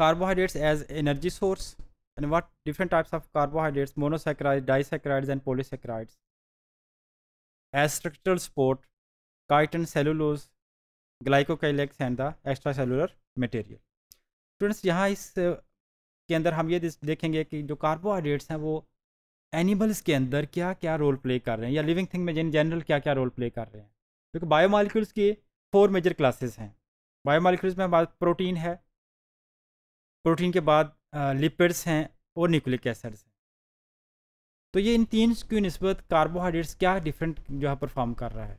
carbohydrates as energy source and what different types of carbohydrates monosaccharides disaccharides and polysaccharides as structural support chitin cellulose glycocalyx and the extracellular material students यहाँ इस के अंदर हम ये देखेंगे कि जो कार्बोहाइड्रेट्स हैं वो एनिमल्स के अंदर क्या क्या रोल प्ले कर रहे हैं या लिविंग थिंग में जिन जनरल क्या क्या रोल प्ले कर रहे हैं क्योंकि बायोमालिक्यूल्स की फोर मेजर क्लासेस हैं बायोमालिक्यूल्स में हमारे प्रोटीन है प्रोटीन के बाद लिपिड्स हैं और न्यूक्लिक एसिड्स हैं तो ये इन तीन की नस्बत कार्बोहाइड्रेट्स क्या डिफरेंट जो है परफॉर्म कर रहा है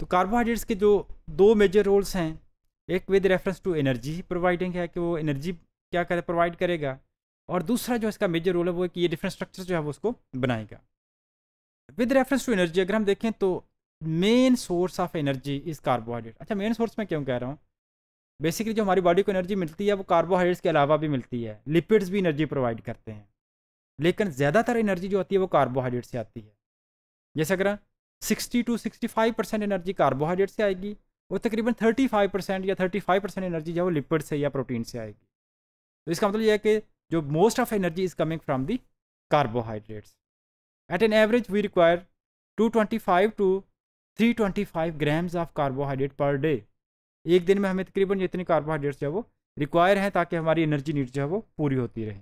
तो कार्बोहाइड्रेट्स के जो दो मेजर रोल्स हैं एक with reference to energy providing है कि वो एनर्जी क्या करे प्रोवाइड करेगा और दूसरा जो इसका मेजर रोल है वो है कि ये डिफरेंट स्ट्रक्चर जो है वो उसको बनाएगा विद रेफरेंस टू एनर्जी अगर हम देखें तो main source of energy is carbohydrate अच्छा मेन सोर्स मैं क्यों कह रहा हूँ बेसिकली जो हमारी बॉडी को एनर्जी मिलती है वो कार्बोहाइड्रेट्स के अलावा भी मिलती है लिपिड्स भी एनर्जी प्रोवाइड करते हैं लेकिन ज़्यादातर एनर्जी जो आती है वो कार्बोहाइड्रेट से आती है जैसे अगर sixty to sixty five percent energy carbohydrate से आएगी वो तकरीबन थर्टी फाइव परसेंट या थर्टी फाइव परसेंट एनर्जी जो है वो लिपिड से या प्रोटीन से आएगी तो इसका मतलब यह है कि जो most of energy is coming from the carbohydrates at an average we require two twenty five to three twenty five grams of carbohydrate per day एक दिन में हमें तकरीबन जितने कार्बोहाइड्रेट्स जो है वो रिक्वायर हैं ताकि हमारी एनर्जी नीड जो है वो पूरी होती रहे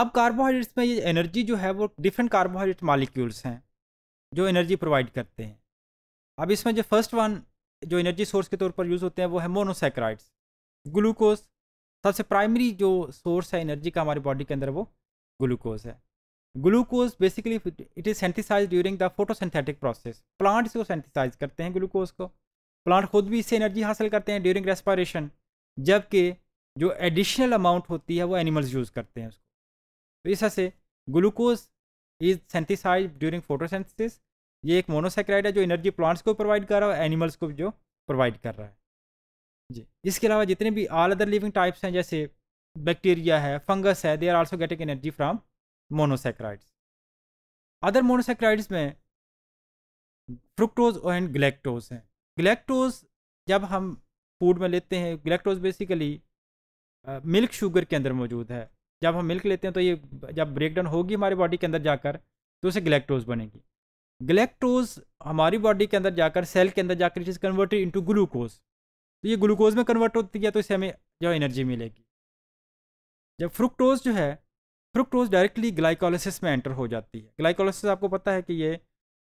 अब कार्बोहाइड्रेट्स में ये एनर्जी जो है वो डिफरेंट कार्बोहाइड्रेट मालिक्यूल्स हैं जो एनर्जी प्रोवाइड करते हैं अब इसमें जो फर्स्ट वन जो एनर्जी सोर्स के तौर पर यूज़ होते हैं वो है मोनोसेक्राइड्स ग्लूकोज सबसे प्राइमरी जो सोर्स है एनर्जी का हमारी बॉडी के अंदर वो ग्लूकोज है glucose basically it is synthesize during the photosynthetic process plants को सेंथिसाइज करते हैं ग्लूकोज को प्लांट खुद भी इससे एनर्जी हासिल करते हैं ड्यूरिंग रेस्पायरेशन जबकि जो एडिशनल अमाउंट होती है वो एनिमल्स यूज़ करते हैं उसको तो इस से glucose is synthesize during photosynthesis ये एक मोनोसेक्राइड है जो एनर्जी प्लांट्स को प्रोवाइड कर रहा है और एनिमल्स को जो प्रोवाइड कर रहा है जी इसके अलावा जितने भी ऑल अदर लिविंग टाइप्स हैं जैसे बैक्टीरिया है फंगस है they are also getting energy from monosaccharides other monosaccharides में फ्रुक्टोज एंड ग्लैक्टोज हैं ग्लैक्टोज जब हम फूड में लेते हैं ग्लैक्टोज बेसिकली मिल्क शुगर के अंदर मौजूद है जब हम मिल्क लेते हैं तो ये जब ब्रेकडाउन होगी हमारी बॉडी के अंदर जाकर तो उसे ग्लैक्टोज बनेगी ग्लैक्टोज हमारी बॉडी के अंदर जाकर सेल के अंदर जाकर it is converted into glucose तो ये ग्लूकोज में कन्वर्ट होती है तो इससे हमें जो एनर्जी मिलेगी जब फ्रुक्टोज जो है फ्रुक्टोज डायरेक्टली ग्लाइकोलिसिस में एंटर हो जाती है ग्लाइकोलिसिस आपको पता है कि ये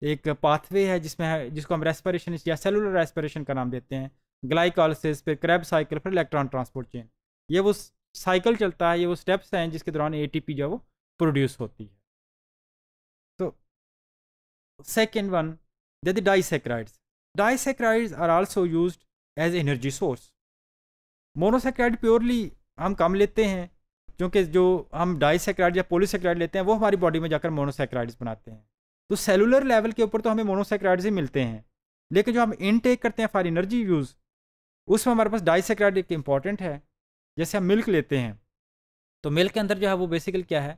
एक पाथवे है जिसमें जिसको हम रेस्परेशन या सेलुलर रेस्परेशन का नाम देते हैं ग्लाइकोलिसिस फिर क्रैब साइकिल फिर इलेक्ट्रॉन ट्रांसपोर्ट चेन ये वो साइकिल चलता है ये वो स्टेप्स हैं जिसके दौरान एटीपी जो है वो प्रोड्यूस होती है तो second one they the disaccharides disaccharides are also use as energy source monosaccharide purely हम कम लेते हैं क्योंकि जो हम डाइसेक्राइड या पोलिसेक्राइड लेते हैं वो हमारी बॉडी में जाकर मोनोसेक्राइड्स बनाते हैं तो सेलुलर लेवल के ऊपर तो हमें मोनोसेक्राइड्स ही मिलते हैं लेकिन जो हम इनटेक करते हैं फॉर एनर्जी यूज़ उसमें हमारे पास डाइसेक्राइड एक इंपॉर्टेंट है जैसे हम मिल्क लेते हैं तो मिल्क के अंदर जो है वो बेसिकली क्या है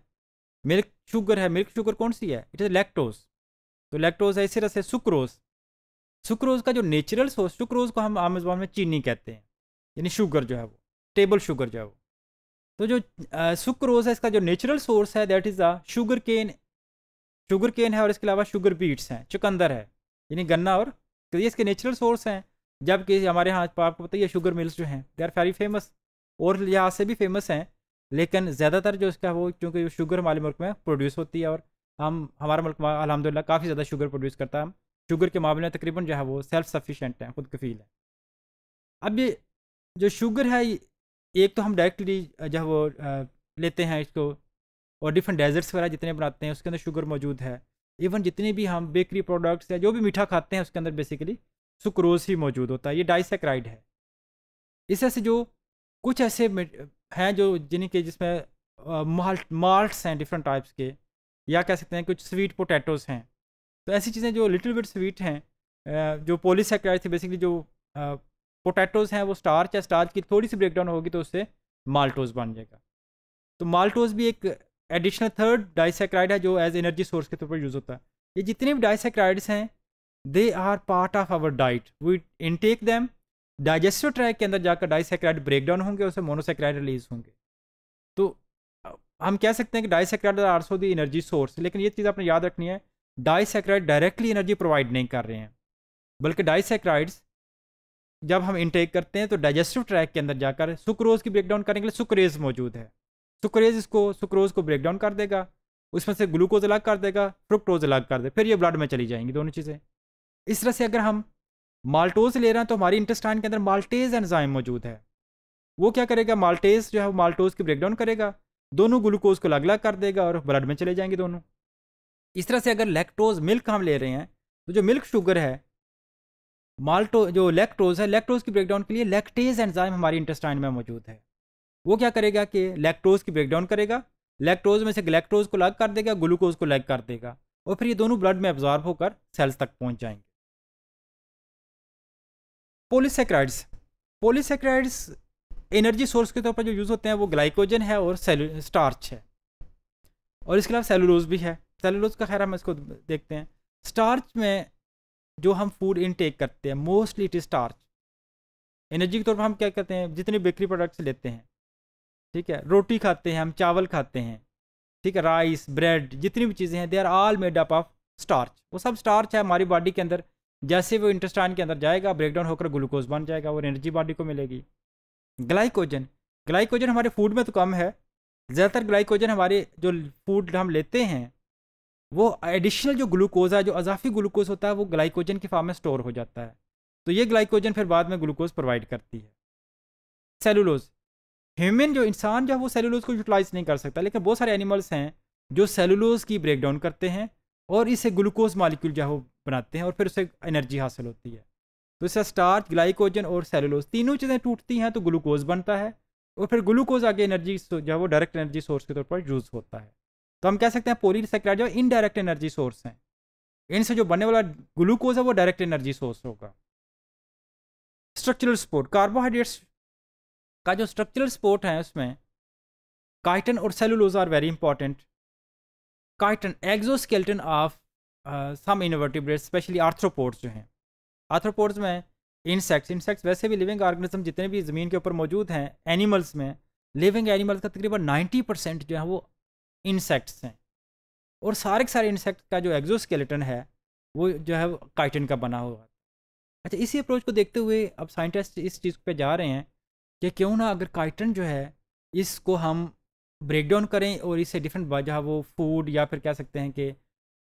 मिल्क शुगर है मिल्क शुगर कौन सी है इट इज़ लैक्टोज तो लैक्टोज है इसी तरह से सुक्रोज सुक्रोज का जो नेचुरल सोर्स सुक्रोज को हम आम जबान में चीनी कहते हैं यानी शुगर जो है वो टेबल शुगर जो है वो तो जो सुक्रोज है इसका जो नेचुरल सोर्स है that is the sugar cane sugar cane है और इसके अलावा शुगर बीट्स हैं चुकंदर है यानी गन्ना और तो ये इसके नेचुरल सोर्स हैं जबकि हमारे यहाँ आपको पता है शुगर मिल्स जो हैं दे आर वेरी फेमस और लिहाज से भी फेमस हैं लेकिन ज़्यादातर जो इसका वो क्योंकि शुगर हमारे मुल्क में प्रोड्यूस होती है और हम हमारे मुल्क में अलहमदिल्ला काफ़ी ज़्यादा शुगर प्रोड्यूस करता है हम शुगर के मामले में तकरीबन जो है वो सेल्फ सफिशेंट हैं खुद कफील है अब ये जो शुगर है एक तो हम डायरेक्टली जो वो लेते हैं इसको और डिफरेंट डेजर्ट्स वगैरह जितने बनाते हैं उसके अंदर शुगर मौजूद है इवन जितने भी हम बेकरी प्रोडक्ट्स या जो भी मीठा खाते हैं उसके अंदर बेसिकली सुक्रोज ही मौजूद होता है ये डाइसेक्राइड है इस ऐसे जो कुछ ऐसे हैं जो जिनके जिसमें माल्ट माल्ट्स हैं डिफरेंट टाइप्स के या कह सकते हैं कुछ स्वीट पोटैटोज़ हैं तो ऐसी चीज़ें जो लिटिल बिट स्वीट हैं जो पोलिसक्राइड से बेसिकली जो पोटैटोज़ हैं वो स्टार्च या स्टार्च की थोड़ी सी ब्रेकडाउन होगी तो उससे माल्टोज बन जाएगा तो माल्टोज भी एक एडिशनल थर्ड डाइसेक्राइड है जो एज एनर्जी सोर्स के तौर पर यूज़ होता है ये जितने भी डाइसेक्राइड्स हैं they are part of our diet we intake them digestive tract के अंदर जाकर डाइसेक्राइड ब्रेक डाउन होंगे उसे उससे मोनोसेक्राइड रिलीज होंगे तो हम कह सकते हैं कि disaccharide are so the energy source लेकिन ये चीज़ आपने याद रखनी है डाइसेक्राइड डायरेक्टली एनर्जी प्रोवाइड नहीं कर रहे हैं बल्कि डाइसेक्राइड्स जब हम इनटेक करते हैं तो डाइजेस्टिव ट्रैक के अंदर जाकर सुक्रोज की ब्रेकडाउन करने के लिए सुक्रेज मौजूद है सुक्रेज तो इसको सुक्रोज को ब्रेक डाउन कर देगा उसमें से ग्लूकोज अलग कर देगा फ्रुक्टोज अलग कर दे फिर ये ब्लड में चली जाएंगी दोनों चीज़ें इस तरह से अगर हम माल्टोज ले रहे हैं तो हमारी इंटेस्टाइन के अंदर माल्टेज एंजाइम मौजूद है वो क्या करेगा माल्टेज जो है माल्टोज की ब्रेकडाउन करेगा दोनों ग्लूकोज को अलग अलग कर देगा और ब्लड में चले जाएंगे दोनों इस तरह से अगर लैक्टोज मिल्क हम ले रहे हैं तो जो मिल्क शुगर है माल्टो जो लैक्टोज है लैक्टोज की ब्रेकडाउन के लिए लैक्टेज एंजाइम हमारी इंटेस्टाइन में मौजूद है वो क्या करेगा कि लैक्टोज की ब्रेकडाउन करेगा लैक्टोज में से गलेक्ट्रोज को लग कर देगा ग्लूकोज को लग कर देगा और फिर ये दोनों ब्लड में एब्जॉर्ब होकर सेल्स तक पहुंच जाएंगे पोलिसक्राइड्स पोलिसक्राइड्स एनर्जी सोर्स के तौर पर जो यूज़ होते हैं वो ग्लाइकोजन है और स्टार्च है और इसके अलावा सेलुलोज भी है सेलुलोज का खैर हम इसको देखते हैं स्टार्च में जो हम फूड इनटेक करते हैं mostly it is starch energy के तौर पर हम क्या करते हैं जितने बेकरी प्रोडक्ट्स लेते हैं ठीक है रोटी खाते हैं हम चावल खाते हैं ठीक है राइस ब्रेड जितनी भी चीज़ें हैं they are all made up of starch वो सब स्टार्च है हमारी बॉडी के अंदर जैसे वो इंटेस्टाइन के अंदर जाएगा ब्रेकडाउन होकर ग्लूकोज बन जाएगा और एनर्जी बॉडी को मिलेगी ग्लाइकोजन ग्लाइकोजन हमारे फूड में तो कम है ज़्यादातर ग्लाइकोजन हमारे जो फूड हम लेते हैं वो एडिशनल जो ग्लूकोज है जो अजाफी ग्लूकोज होता है वो ग्लाइकोजन के फार्म में स्टोर हो जाता है तो ये ग्लाइकोजन फिर बाद में ग्लूकोज प्रोवाइड करती है सेलुलोज ह्यूमन जो इंसान जो है वो सेलुलोज को यूटिलाइज नहीं कर सकता लेकिन बहुत सारे एनिमल्स हैं जो सेलुलोज की ब्रेकडाउन करते हैं और इसे ग्लूकोज मालिक्यूल जो है वो बनाते हैं और फिर उसे एनर्जी हासिल होती है तो इससे स्टार्च ग्लाइकोजन और सेलुलोज तीनों चीज़ें टूटती हैं तो ग्लूकोज बनता है और फिर ग्लूकोज आगे एनर्जी जो है वो डायरेक्ट एनर्जी सोर्स के तौर पर यूज़ होता है तो हम कह सकते हैं पोलीसेक्राइड जो इनडायरेक्ट एनर्जी सोर्स हैं इनसे जो बनने वाला ग्लूकोज है वो डायरेक्ट एनर्जी सोर्स होगा स्ट्रक्चरल सपोर्ट कार्बोहाइड्रेट्स का जो स्ट्रक्चरल सपोर्ट है उसमें काइटन और cellulose are very important chitin exoskeleton of some invertebrate specially arthropods जो हैं आर्थ्रोपोर्ट्स में इंसेक्ट्स इंसेक्ट्स वैसे भी लिविंग ऑर्गेनिज्म जितने भी ज़मीन के ऊपर मौजूद हैं एनिमल्स में लिविंग एनिमल्स का तकरीबन नाइन्टी परसेंट जो है वो इंसेक्ट्स हैं और सारे सारे इंसेक्ट का जो एग्जोस्केलेटन है वो जो है काइटन का बना हुआ है अच्छा इसी अप्रोच को देखते हुए अब साइंटिस्ट इस चीज़ पे जा रहे हैं कि क्यों ना अगर काइटन जो है इसको हम ब्रेक डाउन करें और इसे डिफरेंट है वो फूड या फिर कह सकते हैं कि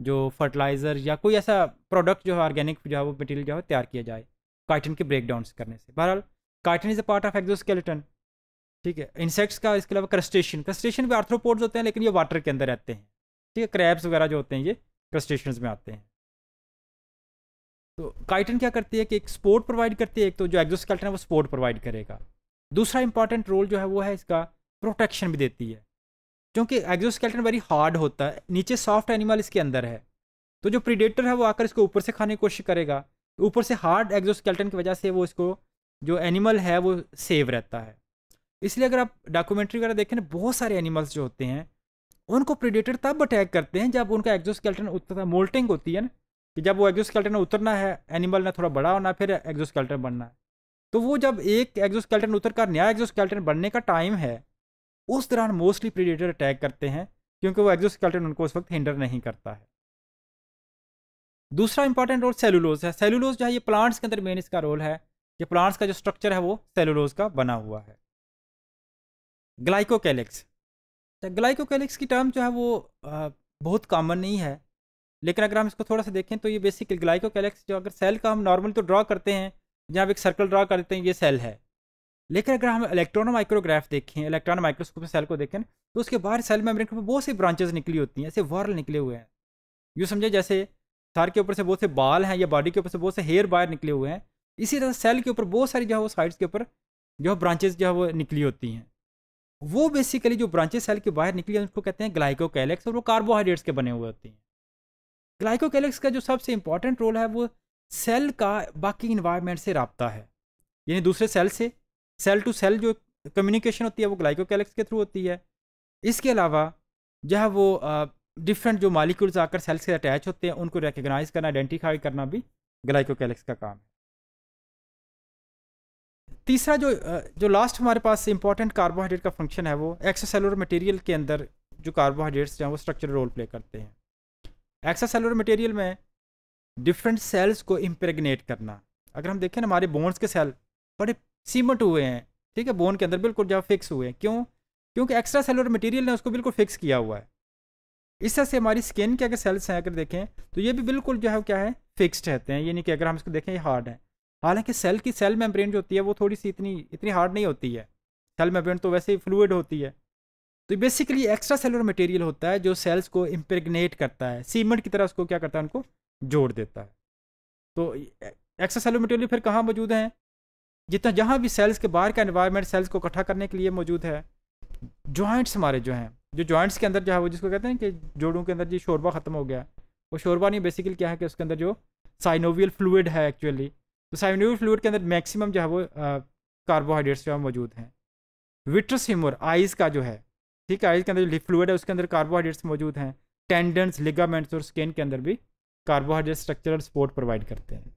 जो फर्टिलाइज़र या कोई ऐसा प्रोडक्ट जो है ऑर्गेनिक जो है वो मटेरियल जो है तैयार किया जाए काइटन के ब्रेक डाउन करने से बहरहाल chitin is a part of exoskeleton ठीक है इंसेक्ट्स का इसके अलावा क्रस्टेशन क्रस्टेशन भी आर्थ्रोपोड्स होते हैं लेकिन ये वाटर के अंदर रहते हैं ठीक है क्रैब्स वगैरह जो होते हैं ये क्रस्टेशन में आते हैं तो काइटन क्या करती है कि एक स्पोर्ट प्रोवाइड करती है एक तो जो एग्जोस्केलेटन है वो स्पोर्ट प्रोवाइड करेगा दूसरा इंपॉर्टेंट रोल जो है वो है इसका प्रोटेक्शन भी देती है क्योंकि एग्जोस्केलेटन वेरी हार्ड होता है नीचे सॉफ्ट एनिमल इसके अंदर है तो जो प्रीडेटर है वो आकर इसको ऊपर से खाने की कोशिश करेगा ऊपर से हार्ड एग्जोस्केलेटन की वजह से वो इसको जो एनिमल है वो सेव रहता है इसलिए अगर आप डॉक्यूमेंट्री वगैरह देखें ना बहुत सारे एनिमल्स जो होते हैं उनको प्रीडेटर तब अटैक करते हैं जब उनका एग्जोस्केलेटन उतरता मोल्टिंग होती है ना कि जब वो एग्जोस्केलेटन उतरना है एनिमल ने थोड़ा बड़ा होना फिर एग्जोस्केलेटन बनना है तो वो जब एक एग्जोस्केल्टन उतर कर नया एग्जोस्केल्टन बनने का टाइम है उस दौरान मोस्टली प्रीडेटर अटैक करते हैं क्योंकि वो एग्जोस्केल्टन उनको उस वक्त हिंडर नहीं करता है दूसरा इंपॉर्टेंट रोल सेलुलोज है सेलुलोज जो है ये प्लांट्स के अंदर मेन इसका रोल है कि प्लांट्स का जो स्ट्रक्चर है वो सेलुलोज का बना हुआ है ग्लाइकोकैलिक्स तो ग्लाइकोकैलिक्स की टर्म जो है वो बहुत कॉमन नहीं है लेकिन अगर हम इसको थोड़ा सा देखें तो ये बेसिकली ग्लाइकोकैलिक्स जो अगर सेल का हम नॉर्मल तो ड्रॉ करते हैं जहाँ एक सर्कल ड्रा कर देते हैं ये सेल है लेकिन अगर हम इलेक्ट्रॉन माइक्रोग्राफ देखें इलेक्ट्रॉन माइक्रोस्कोप सेल को देखें तो उसके बाहर सेल मेम्ब्रेन के बहुत सी ब्रांचेस निकली होती हैं ऐसे वर्ल निकले हुए हैं यूँ समझे जैसे सार के ऊपर से बहुत से बाल हैं या बॉडी के ऊपर से बहुत से हेयर बाहर निकले हुए हैं इसी तरह सेल के ऊपर बहुत सारी जो है वो साइड्स के ऊपर जो है ब्रांचेज जो है वो निकली होती हैं वो बेसिकली जो ब्रांचेज सेल के बाहर निकली है उसको कहते हैं ग्लाइको और वो कार्बोहाइड्रेट्स के बने हुए होते हैं ग्लाइको का जो सबसे इंपॉर्टेंट रोल है वो सेल का बाकी इन्वायरमेंट से रबता है यानी दूसरे सेल से सेल टू सेल जो कम्युनिकेशन होती है वो ग्लाइकोकैलेक्स के थ्रू होती है इसके अलावा जो है वो डिफरेंट जो मालिक्यूल्स आकर सेल से अटैच होते हैं उनको रिकगनाइज करना आइडेंटिफाई करना भी ग्लाइकोकैलेक्स का काम है तीसरा जो जो लास्ट हमारे पास इंपॉर्टेंट कार्बोहाइड्रेट का फंक्शन है वो एक्सोसेलुलर मटेरियल के अंदर जो कार्बोहाइड्रेट्स हैं वो स्ट्रक्चरल रोल प्ले करते हैं एक्सासेलुलर मटेरियल में डिफरेंट सेल्स को इम्प्रेगनेट करना अगर हम देखें ना हमारे बोन्स के सेल बड़े सीमट हुए हैं ठीक है बोन के अंदर बिल्कुल जब फिक्स हुए हैं क्यों क्योंकि एक्स्ट्रा सेलर मटेरियल ने उसको बिल्कुल फिक्स किया हुआ है इस तरह से हमारी स्किन के अगर सेल्स हैं अगर देखें तो ये भी बिल्कुल जो है क्या है फिक्स्ड रहते हैं यानी कि अगर हम इसको देखें ये हार्ड है हालांकि सेल की सेल मेम्ब्रेन जो होती है वो थोड़ी सी इतनी इतनी हार्ड नहीं होती है सेल मेम्ब्रेन तो वैसे ही फ्लूड होती है तो बेसिकली एक्स्ट्रा सेलर मटेरियल होता है जो सेल्स को इम्प्रेगनेट करता है सीमेंट की तरह उसको क्या करता है उनको जोड़ देता है तो एक्सासेलोमेटोली फिर कहाँ मौजूद हैं जितना जहाँ भी सेल्स के बाहर का एनवायरनमेंट सेल्स को इकट्ठा करने के लिए मौजूद है जॉइंट्स हमारे जो हैं जो जॉइंट्स के अंदर जो है वो जिसको कहते हैं कि जोड़ों के अंदर जो शोरबा ख़त्म हो गया है वो शोरबा नहीं बेसिकली क्या है कि उसके अंदर जो साइनोवियल फ्लूड है एक्चुअली तो साइनोवियल फ्लूड के अंदर मैक्सिमम जो है वो कार्बोहाइड्रेट्स जो है मौजूद हैं विट्रस ह्यूमर आइज़ का जो है ठीक है आइज़ के अंदर जो फ्लूड है उसके अंदर कार्बोहाइड्रेट्स मौजूद हैं टेंडेंस लिगामेंट्स और स्किन के अंदर भी कार्बोहाइड्रेट स्ट्रक्चरल सपोर्ट प्रोवाइड करते हैं